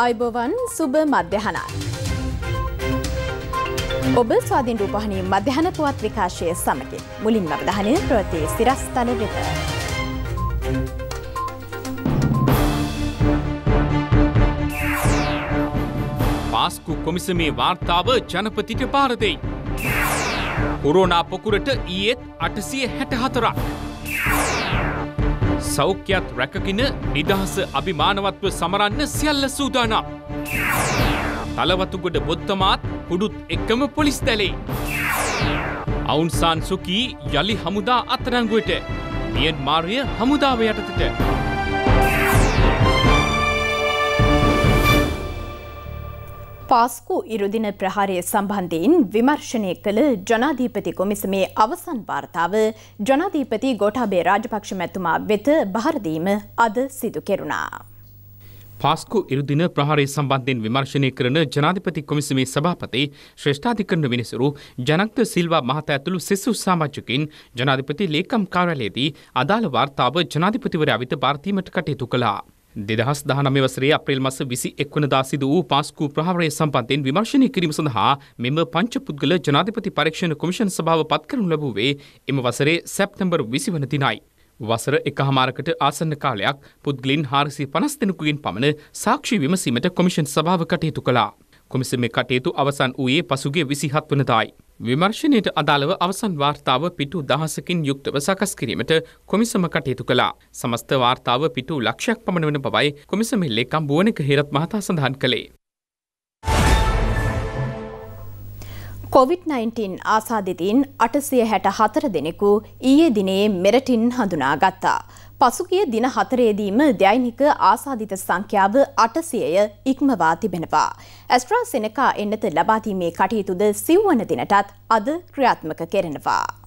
ආයිබවන් සුභ මධ්‍යහනත්. ඔබ ස්වාධීන් රූපහණී මධ්‍යහන පුවත් විකාශය සමගින් මුලින් අවධානය ප්‍රවතිය සිරස්තන වෙත. පාස්කු කොමිසමේ වාර්තාව ජනපතිට පාරදෙයි. කොරෝනා පොකුරට ඊයේත් අටසිය හැට හතරක්. සෞඛ්‍යත් රැකගෙන නිදහස අභිමානවත්ව සමරන්න සියල්ල සූදානම්. තලවතුගොඩ බොත්තමාත් හුඩුත් එක්කම පොලිස් දැලේ. අවුන්සාන් සුකී යළි හමුදා අත්තරංගුවට මියන් මාර්ය හමුදාව යටතට. පාස්කු ඉරුදින ප්‍රහාරය සම්බන්ධයෙන් විමර්ශනය කළ ජනාධීපති කොමිසමේ අවසන් වාර්තාව ජනාධීපති ගොටාබේ රාජපක්ෂ මැතුමා වෙත බහරදීම අද සිදු කෙරුණා. පාස්කු ඉරුදින ප්‍රහාරය සම්බන්ධයෙන් විමර්ශනය කරන ජනාධිපති කොමිසමේ සභාපති ශ්‍රෂ්ඨාධිකරණ විනිසුරු ජනක්ත සිල්වා මහත ඇතුළු සෙසු සාමාජකින් ජනාධිපති ලේකම් කාරලයේදී අදාළ වාර්තාව ජනාධිපතිවරයා විත පාර්තීමට කටයුතු කළා. දෙදහස් දහනම වසරේ අප්‍රේල් මස විසි එක්වනදා සිදු වූ පාස්කු ප්‍රහාරය සම්බන්ධයෙන් විමර්ශනය කිරීම සඳහා මෙම පංචපුද්ගල ජනාධිපති පරීක්ෂණ කොමිෂන් සභාව පත් කරනු ලැබුවේ එම වසරේ සැප්තැම්බර් විසිවන දිනයි. වසර එකහමාරකට ආසන්න කාලයක් පුද්ගලින් හාරසි පනස් දෙනකුගෙන් පමණ සාක්ෂි විමසීමට කොමිෂන් සභාව කටයුතු කළා. කොමිසම කටයුතු අවසන් වූයේ පසුගේ විසිහත් වනදායි. විමර්ශනයට අදාළව අවසන් වාර්තාව පිටු දහසකින් යුක්තව සකස් කිරීමට කොමිසම කටයුතු කළා. සමස්ත වාර්තාව පිටු ලක්ෂයක් පමණ වන බවයි කොමිසම ලේකම් බුවනක හිරත් මහතා සඳහන් කළේ. COVID-19 ආසාධිතීන් අටසිය හැට හතර දෙනෙකු ඊයේ දිනේ මෙරටින් හඳුනා ගත්තා. පසුගිය දින හතරේදීම දෛනික ආසාධිත සංඛ්‍යාව අටසයය ඉක්මවා තිබෙනවා. ඇස්ට්‍රා සෙනකා එන්නත ලබාදීමේ කටයුතුද සිව්වන දිනටත් අද ක්‍රියාත්මක කෙරෙනවා.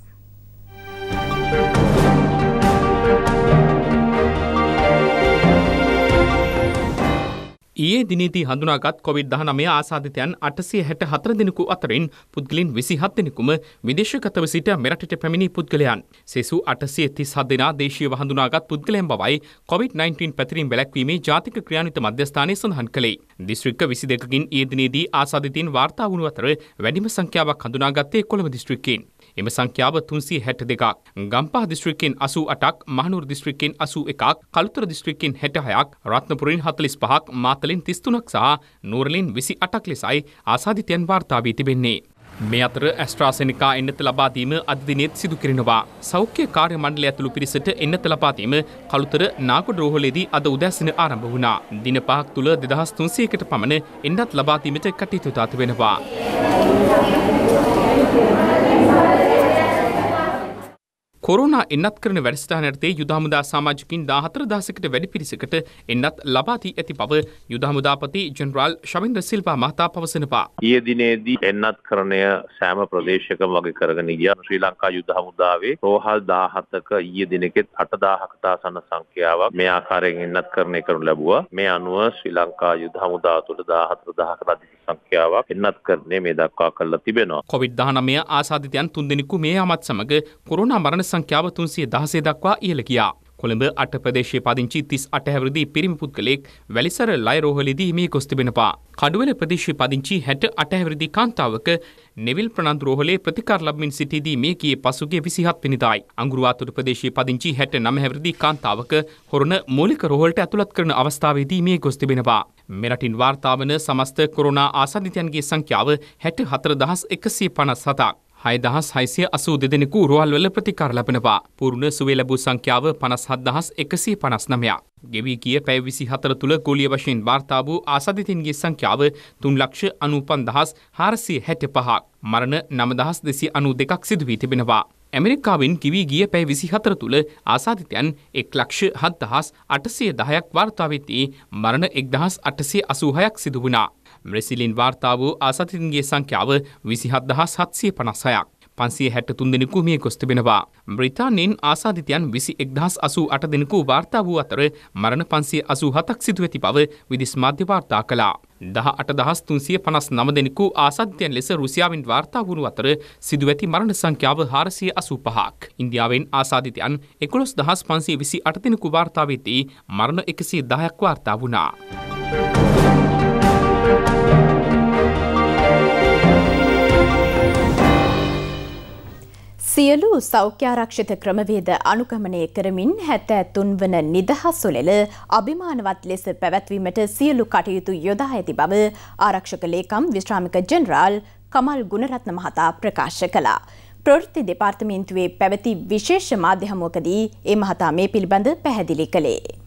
ඊයේ දිනේදී හඳුනාගත් කොවිD-19 ආසාදිතයන් 864 දෙනෙකු අතරින් පුද්ගලින් 27 දෙනෙකුම විදේශගතව සිට මෙරටට පැමිණි පුද්ගලයන්. සෙසු 837 දෙනා දේශීයව හඳුනාගත් පුද්ගලයන් බවයි COVID-19 පැතිරීම වැළැක්වීමේ ජාතික ක්‍රියාන්විත මධ්‍යස්ථානය සඳහන් කළේ. දිස්ත්‍රික්ක 22කින් ඊයේ දිනේදී ආසාදිතයින් වාර්තා වුණු අතර වැඩිම සංඛ්‍යාවක් හඳුනාගත්තේ කොළඹ දිස්ත්‍රික්කයෙන්. එම සංඛ්‍යාව 362ක්. ගම්පහ දිස්ත්‍රික්කයෙන් 88ක්, මහනුවර දිස්ත්‍රික්කයෙන් 81ක්, කළුතර දිස්ත්‍රික්කයෙන් 66ක්, රත්නපුරයෙන් 45ක්, මාත අතලින් තිස්තුනක් සහ නූරලින් විසි අටක් ලෙසයි ආසාධිතයන් වාර්තාාවී තිබෙන්නේ. මේ අතර ඇස්ට්‍රාසනිකා එන්නත ලබාදීම අධදිනයත් සිදු කරනවා. සෞඛ්‍ය කාර්ය මණ්ඩල ඇතුළු පිරිසට එන්නත ලබාදීම කළුතර නාකොඩ රෝහලේදී අද උදැසන ආරම්භ වුණා. දින පහක් තුළ දෙදහස් තුන්සයකට පමණ එන්නත් ලබාදීමට කටයුතුතාති වෙනවා. කොරුණා එන්නත් කරන වැඩස්ථාන යටතේ යුදහමුදා සමාජකින් දාහතර දහසකට වැඩි පිරිසකට එන්නත් ලබාදී ඇති බව යුදහමුදාපති ජනරාල් ශමින්ද්‍ර සිල්පා මහතා පවසනවා. ඊයේ දිනේදී එන්නත් කරණය සෑම ප්‍රදේශකම වගේ කරගෙන ගියා. ශ්‍රී ලංකා යුදහමුදාවේ රෝහල් 17ක ඊයේ දිනෙකෙත් 8000කට ආසන්න සංඛ්‍යාවක් මේ ආකාරයෙන් එන්නත් කරණය කරනු ලැබුවා. මේ අනුව ශ්‍රී ලංකා යුදහමුදා තුළ 14000කට අධික සංඛ්‍යාවක් එන්නත් කරන්නේ මේ දක්වා කරලා තිබෙනවා. කොවිඩ් 19 ආසාදිතයන් තුන්දෙනෙකු මේ යමත් සමග කොරෝනා මරණ සංඛ්‍යාව තුන්සිය දහසේ දක්වා ඉහළ ගියා. කොළඹ අට ප්‍රදේශයේ පදිංචි තිස් අටහැවරදී පිරිමි පුද්ගලෙක් වැලිසර ලයිරෝහලදී මේ ගොස් තිබෙනවා. කඩුවල ප්‍රදේශයේ පදිංචි හැට අටහැවරදී කාන්තාවක නෙවිල් ප්‍රනන්ද් රෝහලේ ප්‍රතිකාර ලබමින් සිටියදී මේ කී පසුගිය 27 වෙනිදායි. අඟුරුවාතුර ප්‍රදේශයේ පදිංචි 69 හැවිරිදි කාන්තාවක හොරණ මූලික රෝහලට ඇතුළත් කරන අවස්ථාවේදී මේ ගොස් තිබෙනවා. මෙරටින් වාර්තා වන සමස්ත කොරෝනා ආසාදිතයන්ගේ සංඛ්‍යාව 64157ක්. හයදහස් හයිසිය අසූ දෙදෙනෙකු රුවල්වල ප්‍රතිකාර ලබනවා. පුරුණ සුවේ ලැබූ සංඛ්‍යාව පනස්හත් දහස් එකසේ පනස් නමයක්. ගෙවී කිය පැවිසි හතර තුළ ගොලිය වශයෙන් වාර්තා වූ ආසධිතින්ගේ සංඛ්‍යාව තුන් ලක්ෂ අනූපන් දහස් හාරසිය හැට පහක්. මරණ නමදහස් දෙසි අනු දෙකක් සිදුවී තිබෙනවා. ඇමරිකාවෙන් කිවී ගිය පැ විසි හතර තුළ ආසාධිතයන් එක් ලක්ෂ හත්දහස් අටසය දහයක් වාර්තාවත්තේ මරණ එක්දහස් අටසේ අසූහයක් සිදුවනා. බ්‍රෙසිලින් වාර්තා වූ ආසතින්ගේ සංඛ්‍යාව විසිහත් දහස් හත්සිය පනසයක්. පන්සිය හැටතුන් දෙනෙකු මිය ගොස් තිබෙනවා. බ්‍රිතාන්‍යයෙන් ආසාධිතයන් විසි එක්දහස් අසූ අට දෙනෙකු වාර්තා වූ අතර මරණ පන්සිය අසූ හතක් සිදු ඇති බව විදිස් මාධ්‍ය වාර්තා කළා. දහ අට දහස් තුන්සිය පනස් නම දෙනෙකු ආසාධ්‍යයන් ලෙස රුසියාවෙන් වාර්තා වුණු අතර සිදු ඇති මරණ සංඛ්‍යාව හාරසිය අසූ පහක්. ඉන්දියාවෙන් ආසාධිතයන් එකොළොස් දහස් පන්සිය විසි අට දෙනෙකු වාර්තාවේදී මරණ එකසිය දහයක් වාර්තා වුණා. Thank you. සියලු සෞඛ්‍යාරක්ෂිත ක්‍රමවේද අනුගමනය කරමින් හැත ඇතුන් වන නිදහස්සොලෙල අභිමානවත් ලෙස පැවැත්වීමට සියලු කටයුතු යොදා ඇති බව ආරක්ෂක ලේකම් විශ්‍රාමික ජෙනරාල් කමල් ගුණරත්න මහතා ප්‍රකාශ කළා. ප්‍රෘති දෙපාර්තමේන්තුවේ පැවති විශේෂ මාධ්‍යහමුවකදී ඒ මහතා මේ පිළිබඳ පැහැදිලි කළේ.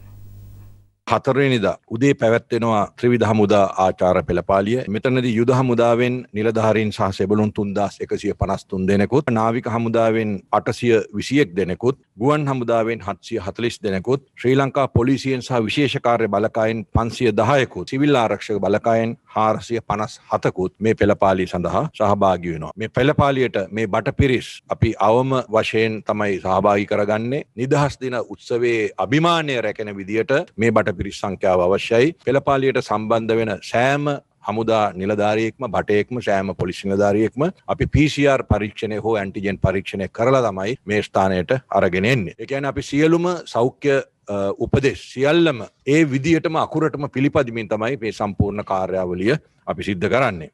හතරනිදා උදේ පැවැත්වෙනවා ත්‍රවිධ හමුදා ආචාර පෙළපාලිය මෙතනද යුද හමුදාවෙන් නිලධාරීන් සහ සෙබලුන් තුන්දස් එකසිය පනස්තුන් දෙනෙකුත් නාවික හමුදාවෙන් අටසිය විසියෙක් දෙනෙකුත් ගුවන් හමුදාවෙන් හත්සිය හතලිස් දෙනෙකුත් ශ්‍රී ලංකා පොලිසියෙන් සහ විශේෂකාරය බලකායෙන් පන්සිය දහයකු සිවිල් ආරක්ෂක බලකායෙන් හාරසිය පනස් හතකුත් මේ පෙළපාලි සඳහා සහභාගි වෙනවා. මේ පෙළපාලියට මේ බට පිරිස් අපි අවම වශයෙන් තමයි සහභාගි කරගන්නේ නිදහස් දින උත්සවේ අභිමානය රැකෙන විදියට මේ බට පිරිස් සංඛ්‍යාව අවශ්‍යයි. පෙළපාලියට සම්බන්ධ වෙන සෑම හමුදා නිලධාරියෙක්ම බටයෙක්ම සෑම පොලිසි නිලධාරියෙක්ම අපි PCR පරීක්ෂණය හෝ ඇන්ටිජන් පරීක්ෂණය කරලා තමයි මේ ස්ථානයට අරගෙන එන්නේ. ඒ කියන්නේ අපි සියලුම සෞඛ්‍ය උපදෙස් සියල්ලම ඒ විදිහටම අකුරටම පිළිපදිමින් තමයි මේ සම්පූර්ණ කාර්යාවලිය අපි සිද්ධ කරන්නේ.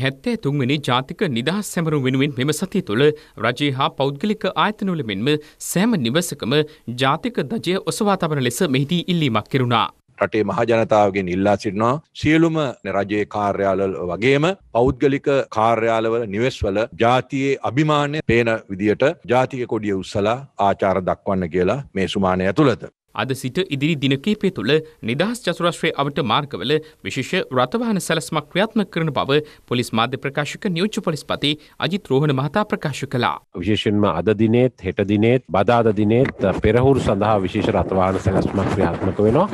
හැත්තේ තුන්වැනි ජාතික නිදහස් සැමරුම් වෙනුවෙන් මෙම සතිය තුළ රජයේ හා පෞද්ගලික ආයතනවල මෙන්ම සෑම නිවසකම ජාතික දජය ඔසවා තබන ලෙස මෙහිදී ඉල්ලීමක් කෙරුණා. රටේ මහජනතාවගෙන් ඉල්ලා සිටිනවා සියලුම රජයේ කාර්යාල වගේම පෞද්ගලික කාර්යාලවල නිවෙස්වල ජාතියේ අභිමානය පේන විදියට ජාතික කොඩිය උස්සලා ආචාර දක්වන්න කියලා මේ සුමානය ඇතුළත. අද සිට ඉදිරි දින කීපය තුළ නිදහස් චතුරාශ්‍රය අවට මාර්ගවල විශේෂ රථවාහන සැලස්මක් ක්‍රියාත්මක කරන බව පොලිස් මාධ්‍ය ප්‍රකාශක නියෝජ්‍ය පොලිස්පති අජිත් රෝහණ මහතා ප්‍රකාශ කළා. විශේෂයෙන්ම අද දිනේත් හෙට දිනේත් බදාද දිනේත් පෙරහුරු සඳහා විශේෂ රථවාහන සැලස්මක් ක්‍රියාත්මක වෙනවා.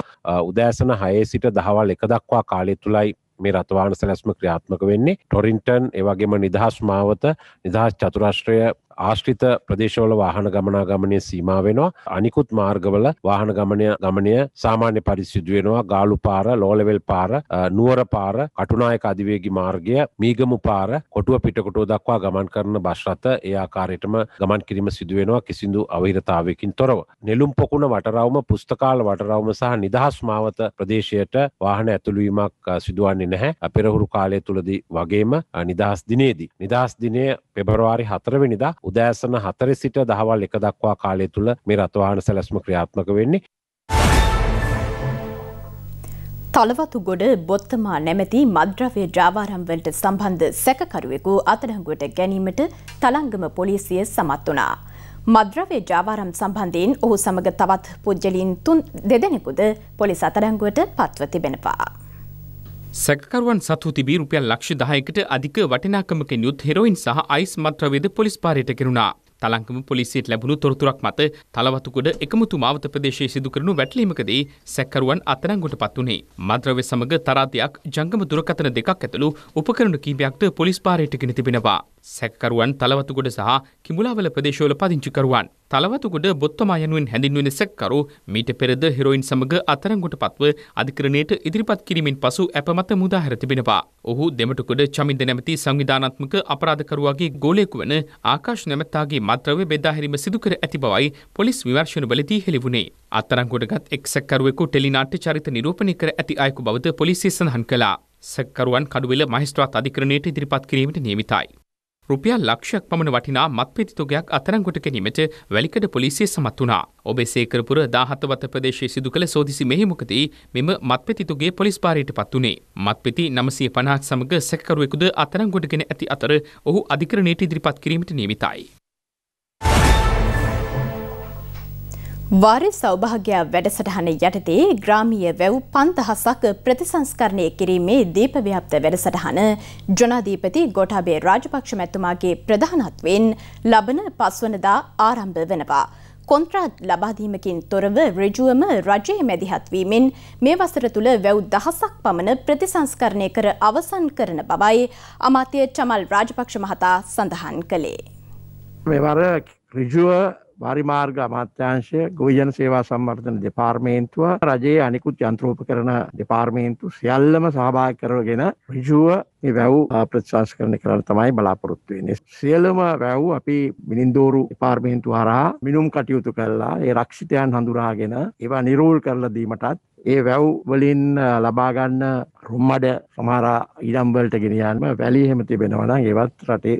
උදෑසන 6 සිට දහවල් 1 දක්වා කාලය තුලයි මේ රථවාහන සැලැස්ම ක්‍රියාත්මක වෙන්නේ ටොරින්ටන් එවගේම නිදහස් මාවත නිදහස් චතුරාශ්‍රය ආශ්‍රිත ප්‍රදේශවල වාහන ගමනාගමනය සීමා වෙනවා අනිකුත් මාර්ගවල වාහන ගමනය ගමනය සාමාන්‍ය පරිසිදු වෙනවා ගාලු පාර ලෝලෙවල් පාර නුවර පාර කටුනායක අධිවේගි මාර්ගය මීගමු පාර කොටුව පිටකොටුව දක්වා ගමන් කරන බස්රත ඒ ආකාරයටම ගමන් කිරීම සිදුවෙනවා කිසිදු අවහිරතාවයකින් තොරව නෙළුම් පොකුණ වටරවම පුස්තකාල වටරවම සහ නිදහස් මාවත ප්‍රදේශයට වාහන ඇතුළුවීමක් සිදුවන්නේ නැහැ පෙරහුරු කාලය තුළදී වගේම නිදහස් දිනේදී නිදහස් දිනය පෙබරවාරි හතරවෙනිදා උදෑසන හතර සිට දහවල් එක දක්වා කාලය තුළ මේ රත්වාහන සැලැස්ම ක්‍රියාත්මක වෙන්නේ. තලවතු ගොඩ බොත්තමා නැමැති මද්‍රව්‍ය ජාවාරම්වලට සම්බන්ධ සැකකරුවෙකු අතඩංගුවට ගැනීමට තලංගම පොලිසිය සමත් වනා. මද්‍රව්‍ය ජාවාරම් සම්බන්ධයෙන් ඔහු සමඟ තවත් පුද්ජලින් තුන් දෙදෙනෙකුද පොලිස් අතරංගුවට පත්ව තිබෙනවා. සැකරුවන් සතු තිබී රුපියල් ලක්ෂ දහයකට අධික වටිනාකමකින් යුත් හෙරොයින් සහ අයිස් මත්‍රවේද පොලිස් පාරයට කෙරුණා. තලංකම පොලිසියට ලැබුණු තොරතුරක් මත තලවතුකොඩ එකමුතු මාවත ප්‍රදේශයේ සිදු කරනු වැටලීමකදී සැකරුවන් අත්අඩංගුවට පත් වුණේ. මද්‍රව්‍ය සමග තරාතියක් ජංගම දුරකථන දෙකක් ඇතුළු උපකරණ කිහිපයක්ද පොලිස් පාරයට ගෙන තිබෙනවා. සැකකරුවන් තලවතුගොඩ සහ කිඹුලාවල ප්‍රදේශවල පදිංචිකරුවන්. තලවතුගොඩ බොත්තමා යනුවෙන් හැඳින්වෙන සැකකරු මීට පෙරද හෙරොයින් සමග අත්අඩංගුවට පත්ව අධිකරණයට ඉදිරිපත් කිරීමෙන් පසු ඇප මත මුදා හැර තිබෙනවා. ඔහු දෙමටුගොඩ චමින්ද නැමැති සංවිධානාත්මක අපරාධකරුවාගේ ගෝලයෙකු වන ආකාශ් නැමැත්තාගේ මත්ද්‍රව්‍ය බෙදා හැරීම සිදු කර ඇති බවයි පොලිස් විමර්ශනවලදී හෙළිවුණේ. අත්අඩංගුවටගත් එක් සැකකරුවෙකු ටෙලිනාට්‍ය චරිත නිරූපණය කර ඇති අයෙකු බවද පොලිසිය සඳහන් කළා. සැකකරුවන් කඩුවෙල මහිස්ත්‍රාත් අධිකරණයට ඉදිරිපත් කිරීමට නියමිතයි. රුපියල් ලක්ෂයක් පමණ වටිනා මත්පෙති තොගයක් අත්අඩංගුවට ගැනීමට වැලිකඩ පොලිසිය සමත් වුණා. ඔබේ සේකරපුර 17 වත ප්‍රදේශයේ සිදු කළ සෝදිසි මෙහෙයුමකදී මෙම මත්පෙති තොගේ පොලිස් භාරයටපත් උනේ. මත්පෙති 950ක් සමග සැකකරුවෙකුද අත්අඩංගුවට ගෙන ඇති අතර ඔහු අධිකරණයට ඉදිරිපත් කිරීමට නියමිතයි. වාරය සෞභාග්‍යයක් වැඩසටහන යටතේ ග්‍රාමීය වැව් පන්තහසක් ප්‍රතිසංස්කරණය කිරීමේ දීපව්‍යාප්ත වැඩසටහන ජනාධීපති ගොටාබේ රාජපක්ෂ මැතුමාගේ ප්‍රධානත්වයෙන් ලබන පස්වනදා ආරම්භ වෙනවා. කොන්ත්‍රාත් ලබාදීමකින් තොරව රජුවම රජයේ මැදිහත්වීමෙන් මේ වසර තුළ වැව් දහසක් පමණ ප්‍රතිසංස්කරණය කර අවසන් කරන බවයි අමාත්‍ය චමල් රාජපක්ෂ මහතා සඳහන් කළේ. මෙවර රිජුව වාරිමාර්ග අමාත්‍යංශය ගොවිජන සේවා සම්වර්ධන දෙපාර්තමේන්තුව රජයේ අනිකුත් යන්ත්‍රෝපකරණ දෙපාර්තමේන්තු සියල්ලම සහභාගී කරගෙන ඍජුව මේ වැව් ප්‍රතිසංස්කරණය කරන්න තමයි බලාපොරොත්තු වෙන්නේ. සියලුම වැව් අපි මිනින්දෝරු දෙපාර්තමේන්තුව හරහා මිනුම් කටයුතු කරලා ඒ රක්ෂිතයන් හඳුනාගෙන ඒවා නිරූල් කරලා දීමටත් ඒ වැව් වලින් ලබාගන්න රුම්මඩ සමහර ඉඩම්වලට ගෙනයන්ම වැලිහෙම තිබෙනවන ඒවත් රටේ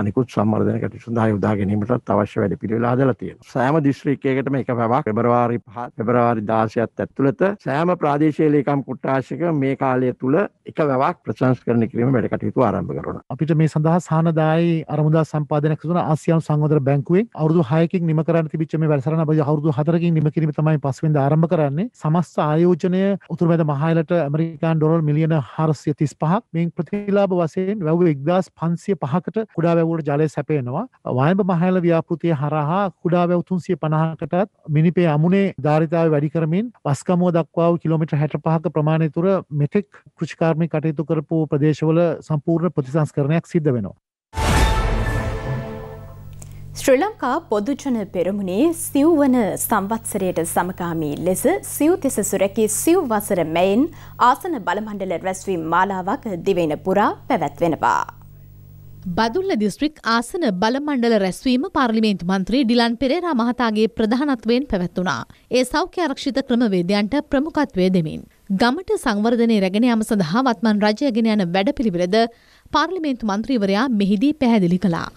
අනිකුත් සම්මර්ධන කට සුදා යුදා ගැනීමටත් අවශ්‍ය වැඩ පිළිවෙලාදල තියෙන සෑම දිශ්‍රිකයකටම එක පැවක් පෙබරවාරි පහ පෙබරවාරි දාශයත් ඇත්තුළත සෑම ප්‍රාදේශයලේකම් කුට්ටාශක මේ කාලය තුළ එක වැවක් ප්‍රසංස් කරන කිරීම වැඩ කටයුතු ආරම්භ කරන අපිට මේ සඳහා සානදායි අරමුදා සම්පාදනක තුන ආසියන් සංවධර බැංකුවේ අවුදු හයකින් නිම කරන්න තිබිච්ච මේ වැඩසරණ අවුරුදු හතරකින් නිම කිරීම තමයි පස්වෙන්ද ආරම්භ කරන්නේ සමස්ත ආයෝ ආයෝජනය උතුරමැද මහලට ඇමරිකාන් ඩොල් මිලියන හරසිය තිස් පහක් මෙන් ප්‍රතිලාභ වසයෙන් වැව එක්දස් පන්සිය පහකට කුඩාවැවුට ජලය සැපේනවා වයඹ මහල ව්‍යාපෘතිය හරහා කුඩාවැව තුන්සිය පණහකටත් මිනිපේ අමුණේ ධාරිතාව වැඩි කරමින් වස්කමෝ දක්වාව කිලමිට හැට පහක ප්‍රමාණය තුර මෙතෙක් කෘෂිකාර්මි කටයුතු කරපු ප්‍රදේශවල සම්පූර්ණ ප්‍රතිසංස්කරණයක් සිද්ධ වෙනවා ශ්‍රී ලංකා පොදුජන පෙරමුණේ සිව්වන සම්වත්සරයට සමකාමී ලෙස සිව්තිස සුරැකි සිව් වසර මෙයින් ආසන බලමණ්ඩල රැස්වීම් මාලාවක් දිවෙන පුරා පැවැත්වෙනවා. බදුල්ල දිස්ත්‍රික් ආසන බලමණ්ඩල රැස්වීම පාර්ලිමේන්තු මන්ත්‍රී ඩිලන් පෙරේරා මහතාගේ ප්‍රධානත්වයෙන් පැවැත්වුණා. ඒ සෞඛ්‍ය ආරක්ෂිත ක්‍රමවේදයන්ට ප්‍රමුඛත්වය දෙමින්. ගමට සංවර්ධනය රැගෙන යාම සඳහා වත්මන් රජයගෙන යන වැඩපිළිවෙලද පාර්ලිමේන්තු මන්ත්‍රීවරයා මෙහිදී පැහැදිලි කළා.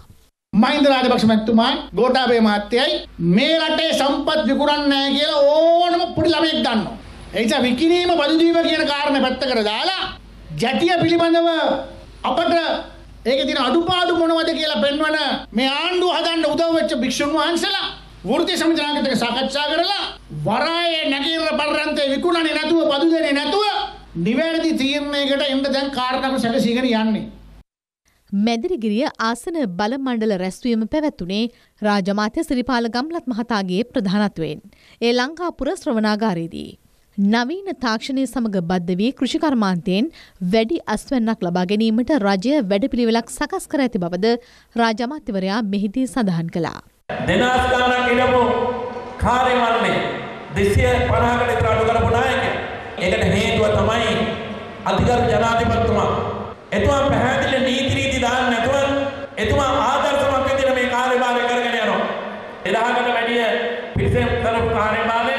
මහින්ද රාජපක්ෂ මැතිතුමායි ගෝඨාභය මහත්තයයි මේ රටේ සම්පත් විකුණන්නේ නැහැ කියලා ඕනම පොඩි ළමයෙක් දන්නවා. ඒ නිසා විකිණීම බදුදීම කියන කාරණේ පැත්තකට දාලා ජැතිය පිළිබඳව අපට ඒකේ තියෙන අඩුපාඩු මොනවද කියලා පෙන්වන මේ ආණ්ඩුව හදන්න උදව් වෙච්ච භික්ෂුන් වහන්සේලා වෘත්ති සමිතිනාගතක සාකච්ඡා කරලා වරායේ නැගිර පරන්තේ විකුණන්නේ නැතුව බදු දෙන්නේ නැතුව නිවැරදි තීරණයකට එන්න දැන් කාරණා සැලසීගෙන යන්නේ. මැදිරිගිරිය ආසන බලමණ්ඩල රැස්වීම පැවැත්තුනේ රාජමාත්‍ය සිරිපාල ගම්ලත් මහතාගේ ප්‍රධානත්වයෙන්. ඒ ලංකාපුර ශ්‍රවණාගාරයේදී. නවීන තාක්ෂණය සමඟ බද්ධ වී කෘෂිකර්මාන්තයෙන් වැඩි අස්වැන්නක් ලබා ගැනීමට රජය වැඩපිළිවෙලක් සකස් කර ඇති බවද රාජමාත්‍යවරයා මෙහිදී සඳහන් කළා. දෙනාස් ගණනක් ඉනපු කාර්යවන්නේ 250කට විතර අඩු කරපු නායකයා. ඒකට හේතුව තමයි අධිකරණ ජනාධිපතිතුමා. එතුමා පැහැදිලි නීති ගහන්න නැතුව එතුමා ආදර්ශමත් විදිහට මේ කාර්යභාරය කරගෙන යනවා. 10000කට වැඩිය පිරිසක් කරපු කාර්යභාරය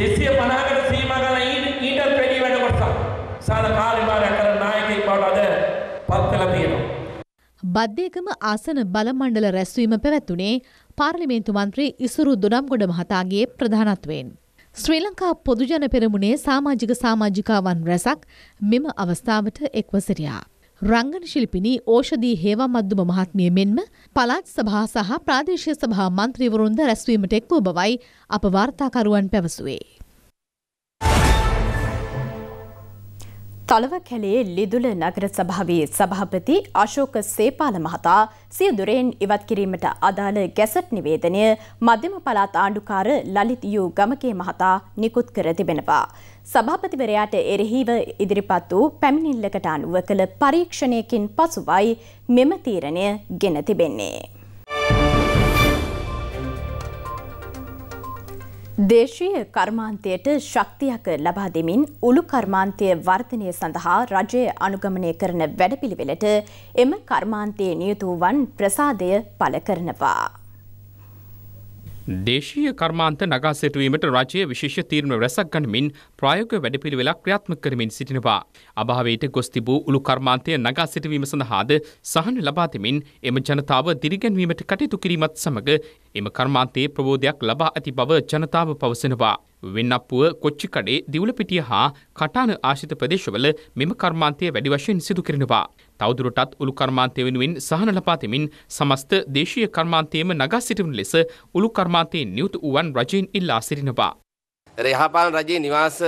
250කට සීමා කරලා ඊටත් වැඩි වැඩ කොටසක්. සාල කාර්යභාරය කරන නායකයෙක් බවට අද පත් වෙලා තියෙනවා. බද්දේකම ආසන බලමණ්ඩල රැස්වීම පැවැත්වුණේ පාර්ලිමේන්තු මන්ත්‍රී ඉසුරු දොඩම්ගොඩ මහතාගේ ප්‍රධානත්වයෙන්. ශ්‍රී ලංකා පොදුජන පෙරමුණේ සාමාජික සාමාජිකාවන් රැසක් මෙම අවස්ථාවට එක්ව සිටියා. රංගන ශිල්පිනී ඕෂදී හේවා මද්දුම මහත්මිය මෙන්ම පළාත් සභා සහ ප්‍රාදේශීය සභා මන්ත්‍රීවරුන්ද රැස්වීමට එක් වූ බවයි අප වාර්තාකරුවන් පැවසුවේ. තලව කැලේ ලිදුල නගර සභාවේ සභාපති අශෝක සේපාල මහතා සිය දුරෙන් ඉවත් කිරීමට අදාළ ගැසට් නිවේදනය මධ්‍යම පළාත් ආණ්ඩුකාර ලලිත් යූ ගමකේ මහතා නිකුත් කර තිබෙනවා. සභාපතිවරයාට එරෙහිව ඉදිරිපත් වූ පැමිණිල්ලකට අනුව කළ පරීක්ෂණයකින් පසුවයි මෙම තීරණය ගෙන තිබෙන්නේ. දේශීය කර්මාන්තයට ශක්තියක් ලබා දෙමින් උළු කර්මාන්තය වර්ධනය සඳහා රජය අනුගමනය කරන වැඩපිළිවෙලට එම කර්මාන්තයේ නියුතුවන් ප්‍රසාදය පළ කරනවා. දේශීය කර්මාන්ත නගා සිටුවීමට රජය විශේෂ තීරණ රැසක් ගනිමින් ප්‍රායෝගික වැඩපිළිවෙලක් ක්‍රියාත්මක කරමින් සිටිනවා. අභාවයට ගොස් තිබූ උළු කර්මාන්තය නගා සිටුවීම සඳහාද සහන ලබා දෙමින් එම ජනතාව දිරිගැන්වීමට කටයුතු කිරීමත් සමග එම කර්මාන්තයේ ප්‍රබෝධයක් ලබා ඇති බව ජනතාව පවසනවා. වෙන්නප්පුව කොච්චිකඩේ දිවුලපිටිය හා කටාන ආශිත ප්‍රදේශවල මෙම කර්මාන්තය වැඩි වශයෙන් සිදු කරනවා. තවදුරටත් උළු කර්මාන්තය වෙනුවෙන් සහන ලබා දෙමින් සමස්ත දේශීය කර්මාන්තයේම නගා සිටින ලෙස උළු කර්මාන්තයේ නියුතු වූවන් රජයෙන් ඉල්ලා සිටිනවා. රේහාපාල රජයේ නිවාස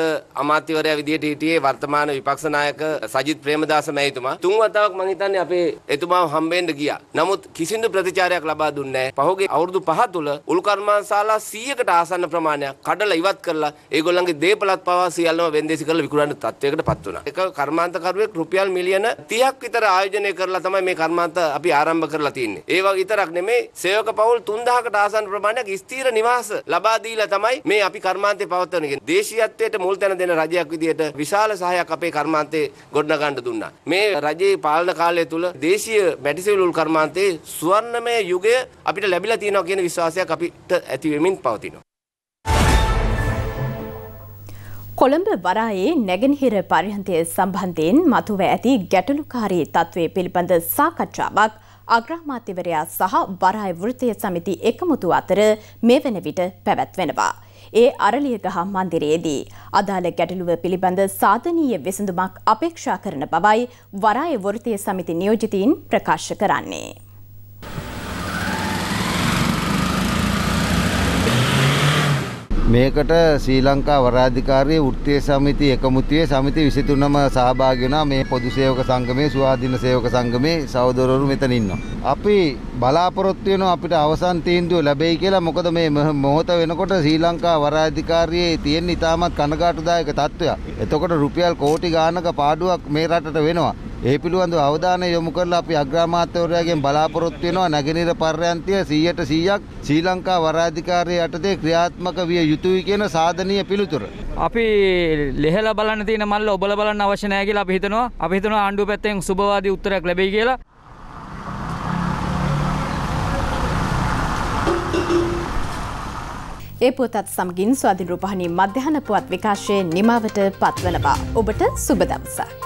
අමාත්‍යවරයා විදිහට හිටියේ වර්තමාන විපක්ෂ නායක සජිත් ප්‍රේමදාස මැතිතුමා. තුන් වතාවක් මම හිතන්නේ අපේ එතුමාව හම්බෙන්න ගියා. නමුත් කිසිදු ප්‍රතිචාරයක් ලබා දුන්නේ නැහැ. පහුගිය අවුරුදු පහ තුළ උල් කර්මාන්තශාලා 100කට ආසන්න ප්‍රමාණයක් කඩලා ඉවත් කරලා ඒගොල්ලන්ගේ දේපලත් පවා සියල්ලම වෙන්දේසි කරලා විකුණන තත්ත්වයකටපත් වුණා. එක කර්මාන්තකරුවෙක් රුපියල් මිලියන 30ක් විතර ආයෝජනය කරලා තමයි මේ කර්මාන්ත අපි ආරම්භ කරලා තින්නේ. ඒ වගේ විතරක් නෙමේ සේවක පවුල් 3000කට ආසන්න ප්‍රමාණයක් ස්ථීර නිවාස ලබා දීලා තමයි මේ අපි කර්මාන්තේ පවත්වන එක. දේශීයත්වයට මුල් තැන දෙන රජයක් විදිහට විශාල සහයක් අපේ කර්මාන්තේ ගොඩනගන්න දුන්නා. මේ රජයේ පාලන කාලය තුල දේශීය මැටිසිවිලුල් කර්මාන්තේ ස්වර්ණමය යුගය අපිට ලැබිලා තියෙනවා කියන විශ්වාසයක් අපිට ඇති වෙමින් පවතිනවා. කොළඹ වරායේ නැගෙනහිර පරිහන්තය සම්බන්ධයෙන් මතුව ඇති ගැටලුකාරී තත්ත්වය පිළිබඳ සාකච්ඡාවක් අග්‍රාමාත්‍යවරයා සහ වරාය වෘත්තය සමිති එකමුතු අතර මේ වන විට පැවැත්වෙනවා. ඒ අරලියගහ මන්දිරයේදී. අදාළ ගැටලුව පිළිබඳ සාධනීය විසඳුමක් අපේක්ෂා කරන බවයි වරාය වෘතය සමිති නියෝජිතීන් ප්‍රකාශ කරන්නේ. මේකට ශ්‍රී ලංකා වරාධිකාරයේ වෘත්තීය සමිති එකමුතියේ සමිති 23ම සහභාගී වුණා මේ පොදු සේවක සංගමේ සුවාදීන සේවක සංගමේ සහෝදරවරු මෙතන ඉන්නවා. අපි බලාපොරොත්තු වෙනවා අපිට අවසන් තීන්දුව ලැබෙයි කියලා. මොකද මේ මොහොත වෙනකොට ශ්‍රී ලංකා වරාධිකාරියේ තියෙන ඉතාමත් කනගාටුදායක තත්ත්වයක්. එතකොට රුපියල් කෝටි ගානක පාඩුවක් මේ රටට වෙනවා. ඒ පිළිබඳව අවධානය යොමු කරලා අපි අග්‍රාමාත්‍යවරයාගෙන් බලාපොරොත්තු වෙනවා නැගෙනහිර පර්යන්තය 100ට 100ක් ශ්‍රී ලංකා වරාධිකාරිය යටතේ ක්‍රියාත්මක විය යුතුයි කියන සාධනීය පිළිතුර. අපි ලෙහෙල බලන්න තියෙන මල්ල ඔබල බලන්න අවශ්‍ය නැහැ කියලා අපි හිතනවා. අපි හිතනවා ආණ්ඩුව පැත්තෙන් සුබවාදී උත්තරයක් ලැබෙයි කියලා. ඒ පුවතත් සමගින් ස්වාධින් රූපහණී මධ්‍යහන පුවත් විකාශය නිමාවට පත්වනවා. ඔබට සුබ දවසක්.